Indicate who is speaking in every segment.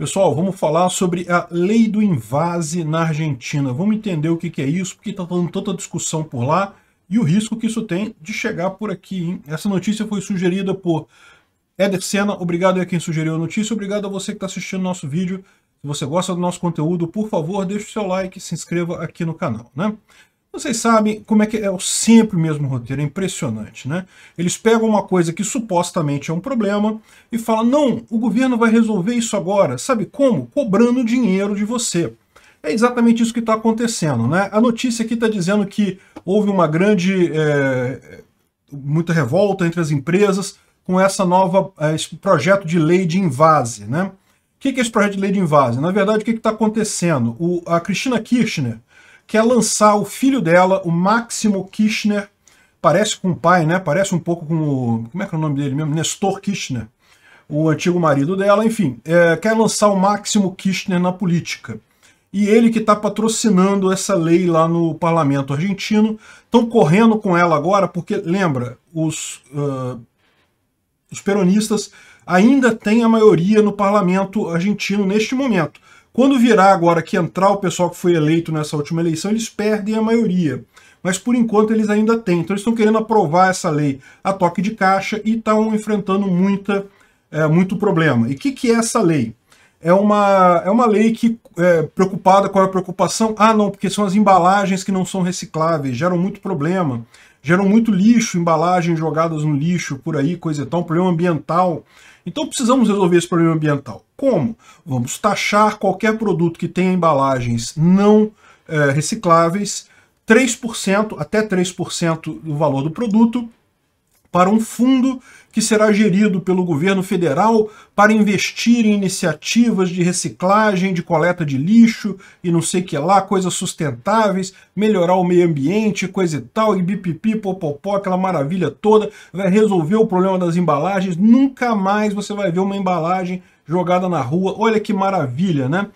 Speaker 1: Pessoal, vamos falar sobre a lei do invase na Argentina. Vamos entender o que, é isso, porque está dando tanta discussão por lá e o risco que isso tem de chegar por aqui. Hein? Essa notícia foi sugerida por Eder Senna. Obrigado a quem sugeriu a notícia. Obrigado a você que está assistindo nosso vídeo. Se você gosta do nosso conteúdo, por favor, deixe o seu like e se inscreva aqui no canal. Né? Vocês sabem como é que é o sempre mesmo roteiro, é impressionante, né? Eles pegam uma coisa que supostamente é um problema e falam, não, o governo vai resolver isso agora, sabe como? Cobrando dinheiro de você. É exatamente isso que está acontecendo, né? A notícia aqui está dizendo que houve uma grande, é, muita revolta entre as empresas com essa nova, eh, esse projeto de lei de invase, né? O que é esse projeto de lei de invase? Na verdade, o que está acontecendo? O, a Cristina Kirchner, quer lançar o filho dela, o Máximo Kirchner, parece com o pai, né? Parece um pouco com o... como é que é o nome dele mesmo? Nestor Kirchner, o antigo marido dela, enfim. É, quer lançar o Máximo Kirchner na política. E ele que está patrocinando essa lei lá no parlamento argentino. Estão correndo com ela agora porque, lembra, os, uh, os peronistas ainda têm a maioria no parlamento argentino neste momento. Quando virar agora que entrar o pessoal que foi eleito nessa última eleição, eles perdem a maioria. Mas por enquanto eles ainda têm. Então eles estão querendo aprovar essa lei a toque de caixa e estão enfrentando muita, é, muito problema. E o que, que é essa lei? é uma, é uma lei que eh, é preocupada com a preocupação. Ah, não, porque são as embalagens que não são recicláveis, geram muito problema geram muito lixo, embalagens jogadas no lixo por aí, coisa e tal, um problema ambiental. Então precisamos resolver esse problema ambiental. Como? Vamos taxar qualquer produto que tenha embalagens não é, recicláveis, 3%, até 3% do valor do produto, para um fundo que será gerido pelo governo federal para investir em iniciativas de reciclagem, de coleta de lixo e não sei que lá, coisas sustentáveis, melhorar o meio ambiente, coisa e tal, e bipipi, popopó, aquela maravilha toda, vai resolver o problema das embalagens, nunca mais você vai ver uma embalagem jogada na rua, olha que maravilha, né?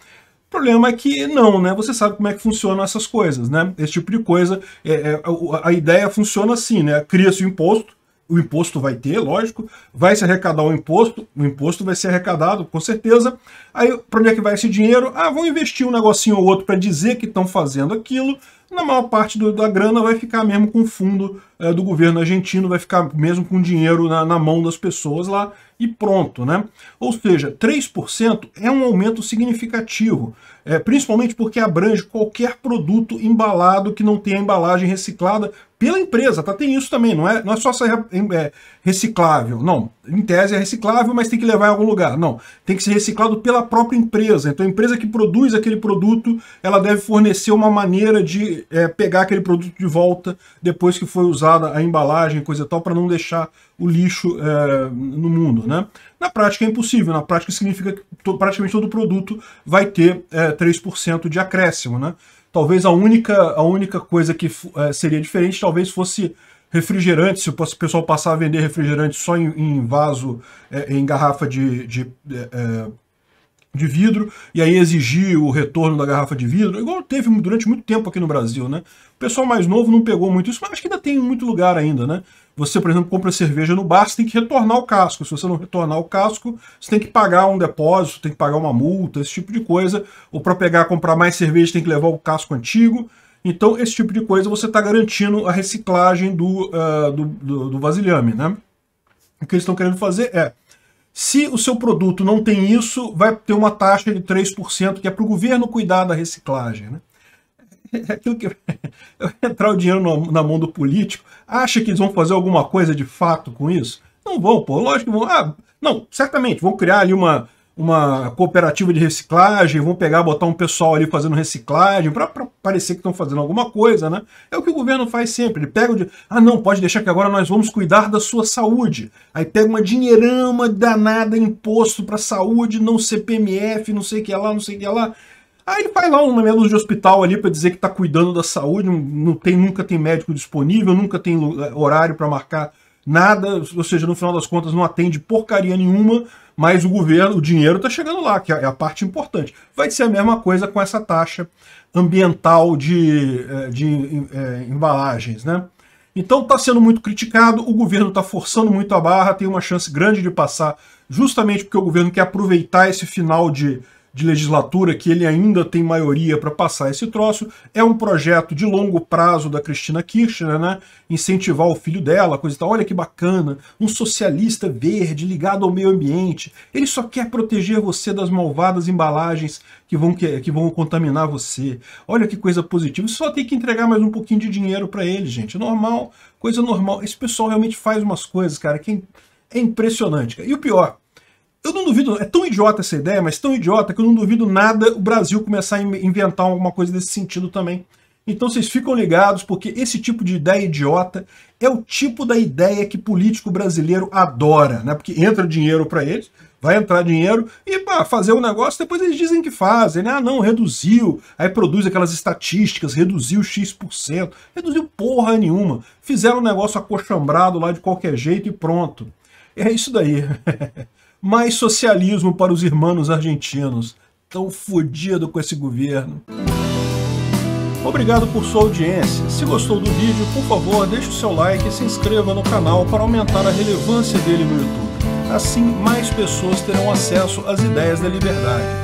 Speaker 1: O problema é que não, né? Você sabe como é que funcionam essas coisas, né? Esse tipo de coisa, é, é, a ideia funciona assim, né? Cria-se o imposto, o imposto vai ter, lógico, vai se arrecadar o um imposto, o imposto vai ser arrecadado, com certeza. Aí, para onde é que vai esse dinheiro? Ah, vão investir um negocinho ou outro para dizer que estão fazendo aquilo. Na maior parte do, da grana vai ficar mesmo com o fundo é, do governo argentino, vai ficar mesmo com dinheiro na, na mão das pessoas lá e pronto, né? Ou seja, 3% é um aumento significativo, é, principalmente porque abrange qualquer produto embalado que não tenha embalagem reciclada pela empresa, tá? Tem isso também, não é, não é só ser é, reciclável, não. Em tese é reciclável, mas tem que levar em algum lugar, não. Tem que ser reciclado pela própria empresa. Então, a empresa que produz aquele produto, ela deve fornecer uma maneira de é, pegar aquele produto de volta depois que foi usada a embalagem, coisa e tal, para não deixar o lixo é, no mundo mundo, né? Na prática é impossível, na prática significa que to, praticamente todo produto vai ter é, 3% de acréscimo, né? Talvez a única, a única coisa que é, seria diferente talvez fosse refrigerante, se o pessoal passar a vender refrigerante só em, em vaso, é, em garrafa de, de é, é, de vidro e aí exigir o retorno da garrafa de vidro, igual teve durante muito tempo aqui no Brasil, né? O pessoal mais novo não pegou muito isso, mas acho que ainda tem muito lugar ainda, né? Você, por exemplo, compra cerveja no bar, você tem que retornar o casco. Se você não retornar o casco, você tem que pagar um depósito, tem que pagar uma multa, esse tipo de coisa. Ou para pegar, comprar mais cerveja, tem que levar o casco antigo. Então, esse tipo de coisa você está garantindo a reciclagem do, uh, do, do, do vasilhame, né? O que eles estão querendo fazer é se o seu produto não tem isso, vai ter uma taxa de 3%, que é para o governo cuidar da reciclagem. Né? É aquilo que entrar o dinheiro na mão do político, acha que eles vão fazer alguma coisa de fato com isso? Não vão, pô. Lógico que vão. Ah, não, certamente, vão criar ali uma, uma cooperativa de reciclagem, vão pegar, botar um pessoal ali fazendo reciclagem, para parecer que estão fazendo alguma coisa, né? É o que o governo faz sempre. Ele pega o de, ah, não, pode deixar que agora nós vamos cuidar da sua saúde. Aí pega uma dinheirama danada, imposto para saúde, não CPMF, não sei o que lá, não sei o que lá. Aí ele vai lá uma menos de hospital ali para dizer que está cuidando da saúde, não tem, nunca tem médico disponível, nunca tem eh, horário para marcar nada, ou seja, no final das contas não atende porcaria nenhuma mas o governo, o dinheiro está chegando lá, que é, é a parte importante. Vai ser a mesma coisa com essa taxa ambiental de, é, de é, embalagens, né? Então está sendo muito criticado, o governo está forçando muito a barra, tem uma chance grande de passar, justamente porque o governo quer aproveitar esse final de, de legislatura que ele ainda tem maioria para passar esse troço. É um projeto de longo prazo da Cristina Kirchner, né? Incentivar o filho dela, coisa e tal. Olha que bacana, um socialista verde ligado ao meio ambiente. Ele só quer proteger você das malvadas embalagens que vão, que, que vão contaminar você. Olha que coisa positiva. Você só tem que entregar mais um pouquinho de dinheiro para ele, gente. É normal, coisa normal. Esse pessoal realmente faz umas coisas, cara, que é, é impressionante. E o pior, eu não duvido, é tão idiota essa ideia, mas tão idiota que eu não duvido nada o Brasil começar a inventar alguma coisa desse sentido também. Então vocês ficam ligados, porque esse tipo de ideia idiota é o tipo da ideia que político brasileiro adora, né? Porque entra dinheiro para eles, vai entrar dinheiro e pá, fazer o um negócio, depois eles dizem que fazem, né? Ah, não, reduziu. Aí produz aquelas estatísticas, reduziu X%, reduziu porra nenhuma. Fizeram um negócio acochambrado lá de qualquer jeito e pronto. É isso daí. Mais socialismo para os irmãos argentinos. Tão fodido com esse governo. Obrigado por sua audiência. Se gostou do vídeo, por favor, deixe o seu like e se inscreva no canal para aumentar a relevância dele no YouTube. Assim, mais pessoas terão acesso às ideias da liberdade.